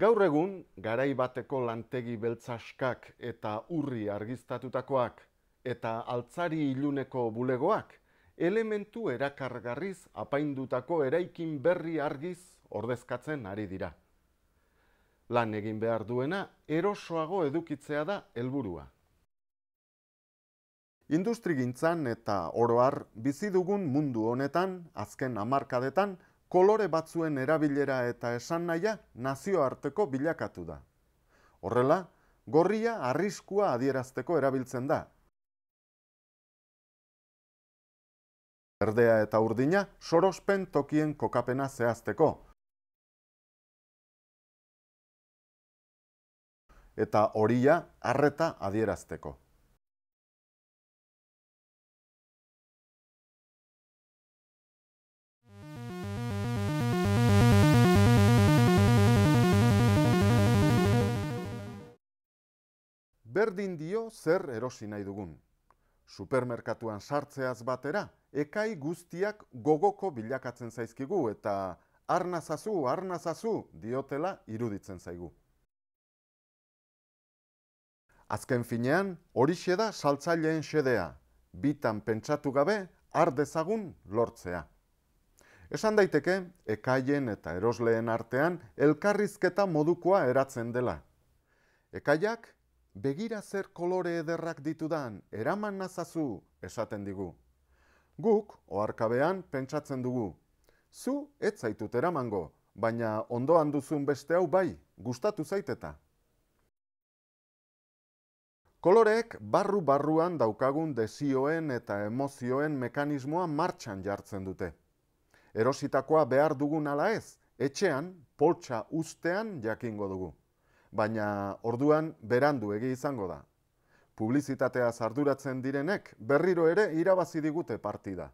Gaur egun, garai bateko lantegi beltzaskak eta urri argiztatutakoak eta altzari iluneko bulegoak, elementu erakargarriz apaindutako eraikin berri argiz ordezkatzen ari dira. Lan egin behar duena, erosoago edukitzea da helburua. Industrigintzan eta oroar bizi dugun mundu honetan, azken hamarkadetan, kolore batzuen erabilera eta esan naia nazioarteko bilakatu da. Horrela, gorria arriskua adierazteko erabiltzen da. Erdea eta urdina sorospen tokien kokapena zehazteko. Eta horia arreta adierazteko. berdin dio zer erosi nahi dugun. Supermerkatuan sartzeaz batera, ekai guztiak gogoko bilakatzen zaizkigu eta arnazazu, arnazazu diotela iruditzen zaigu. Azken finean, horixe da saltzaileen xedea, bitan pentsatu gabe, ardezagun lortzea. Esan daiteke, ekaien eta erosleen artean elkarrizketa modukoa eratzen dela. Ekaiak begira zer kolore ederrak ditudan, eraman nazazu, esaten digu. Guk, oarkabean, pentsatzen dugu. Zu, ez zaitut eramango, baina ondoan duzun beste hau bai, gustatu zaiteta. Kolorek barru-barruan daukagun dezioen eta emozioen mekanismoa martxan jartzen dute. Erositakoa behar dugun ala ez, etxean, poltsa ustean jakingo dugu baina orduan berandu egi izango da. Publizitatea zarduratzen direnek berriro ere irabazi digute partida.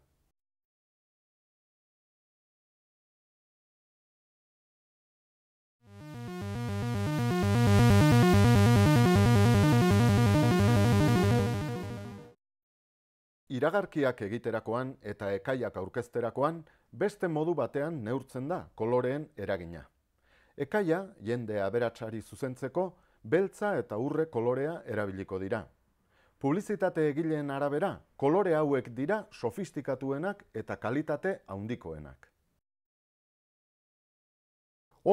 Iragarkiak egiterakoan eta ekaiak aurkezterakoan beste modu batean neurtzen da koloreen eragina. Ekaia, jende aberatsari zuzentzeko, beltza eta urre kolorea erabiliko dira. Publizitate egileen arabera, kolore hauek dira sofistikatuenak eta kalitate handikoenak.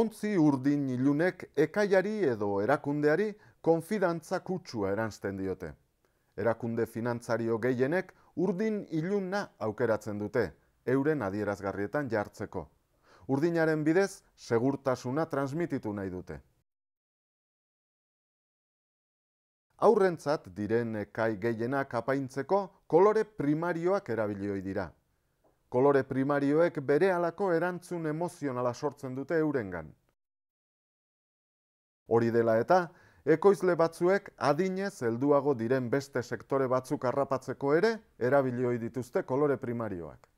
Ontzi urdin ilunek ekaiari edo erakundeari konfidantza kutsua eransten diote. Erakunde finantzario gehienek urdin iluna aukeratzen dute, euren adierazgarrietan jartzeko urdinaren bidez segurtasuna transmititu nahi dute. Aurrentzat diren kai gehienak apaintzeko kolore primarioak erabilioi dira. Kolore primarioek bere alako erantzun emozionala sortzen dute eurengan. Hori dela eta, ekoizle batzuek adinez helduago diren beste sektore batzuk harrapatzeko ere erabilioi dituzte kolore primarioak.